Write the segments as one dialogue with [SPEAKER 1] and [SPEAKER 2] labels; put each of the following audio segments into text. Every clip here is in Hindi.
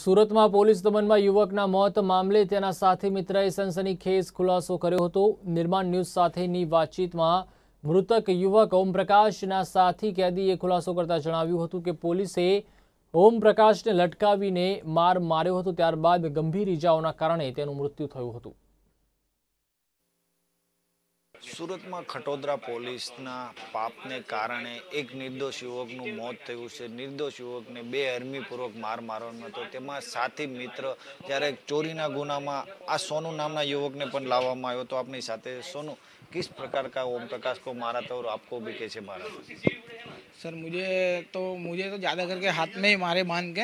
[SPEAKER 1] સુરતમાં પોલીસ દમનમાં યુવકના મોત મામલે તેના સાથી મિત્રએ સનસનીખેજ ખુલાસો કર્યો હતો નિર્માણ ન્યૂઝ સાથેની વાતચીતમાં મૃતક યુવક ઓમપ્રકાશના સાથી કેદીએ ખુલાસો કરતા જણાવ્યું હતું કે પોલીસે ઓમપ્રકાશને લટકાવીને માર માર્યો હતો ત્યારબાદ ગંભીર ઇજાઓના કારણે તેનું મૃત્યુ થયું હતું
[SPEAKER 2] સુરતમાં ખટોદરા પોલીસના પાપને કારણે એક નિર્દોષ યુવકનું મોત થયું છે નિર્દોષ યુવકને બે હરમીપૂર્વક માર મારવાનો હતો તેમાં સાથી મિત્ર જ્યારે ચોરીના ગુનામાં આ સોનુ નામના યુવકને પણ લાવવામાં આવ્યો તો આપની સાથે સોનુ કિસ પ્રકાર કા ઓમ પ્રકાશ કો મારા તો આપકો ભી કે છે મારા
[SPEAKER 3] सर मुझे तो मुझे तो ज़्यादा करके हाथ में ही मारे बांध के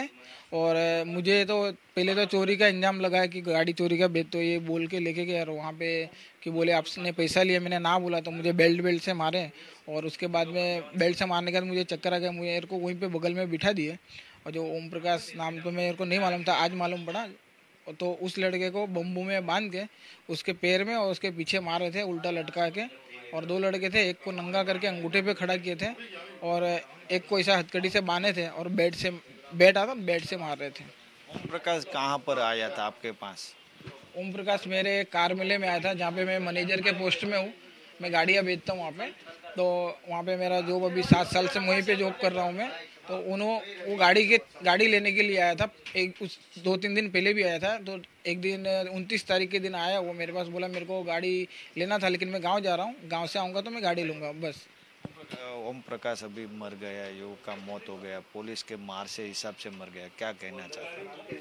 [SPEAKER 3] और मुझे तो पहले तो चोरी का इंजाम लगाया कि गाड़ी चोरी का बेच तो ये बोल के लेके गया और वहाँ पे कि बोले आपने पैसा लिया मैंने ना बोला तो मुझे बेल्ट बेल्ट से मारे और उसके बाद में बेल्ट से मारने के बाद मुझे चक्कर आ गया मुझे मेरे को वहीं पर बगल में बिठा दिए और जो ओम प्रकाश नाम तो मेरे को नहीं मालूम था आज मालूम पड़ा तो उस लड़के को बम्बू में बांध के उसके पैर में और उसके पीछे मारे थे उल्टा लटका के और दो लड़के थे एक को नंगा करके अंगूठे पे खड़ा किए थे और एक को ऐसा हथकड़ी से बांधे थे और बैट से बैट आता बैट से मार रहे थे
[SPEAKER 2] ओम प्रकाश कहाँ पर आया था आपके पास
[SPEAKER 3] ओम प्रकाश मेरे कार मेले में आया था जहाँ पे मैं मैनेजर के पोस्ट में हूँ मैं गाड़ियाँ बेचता हूँ वहाँ पे तो वहाँ पे मेरा जॉब अभी सात साल से वहीं पे जॉब कर रहा हूँ मैं तो उन्होंने वो गाड़ी के गाड़ी लेने के लिए आया था एक उस दो तीन दिन पहले भी आया था तो एक दिन उनतीस तारीख के दिन आया वो मेरे पास बोला मेरे को गाड़ी लेना था लेकिन मैं गांव जा रहा हूँ गांव से आऊँगा तो मैं गाड़ी लूँगा बस
[SPEAKER 2] ओम प्रकाश अभी मर गया युवक का मौत हो गया पुलिस के मार से हिसाब से मर गया क्या कहना चाहते
[SPEAKER 1] हैं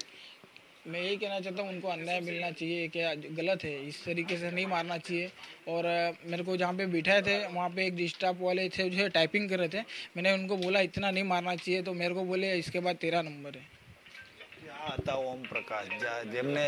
[SPEAKER 3] मैं यही कहना चाहता हूँ उनको अन्याय मिलना चाहिए क्या गलत है इस तरीके से नहीं मारना चाहिए और मेरे को जहाँ पे बिठाए थे वहाँ पे एक डिस्टाप वाले थे जो है टाइपिंग कर रहे थे मैंने उनको बोला इतना नहीं मारना चाहिए तो मेरे को बोले इसके बाद तेरह नंबर है
[SPEAKER 2] હતા ઓમ ઓમપ્રકાશ જેમને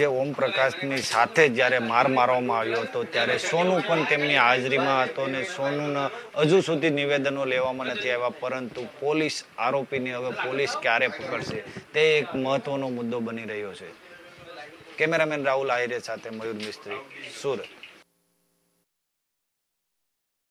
[SPEAKER 2] જે ઓમ પ્રકાશની સાથે જ્યારે માર મારવામાં આવ્યો હતો ત્યારે સોનું પણ તેમની હાજરીમાં હતો અને સોનુના હજુ સુધી નિવેદનો લેવામાં નથી આવ્યા પરંતુ પોલીસ આરોપીને હવે પોલીસ ક્યારે પકડશે તે એક મહત્વનો મુદ્દો બની રહ્યો છે કેમેરામેન રાહુલ આહિરે સાથે મયુર મિસ્ત્રી સુરત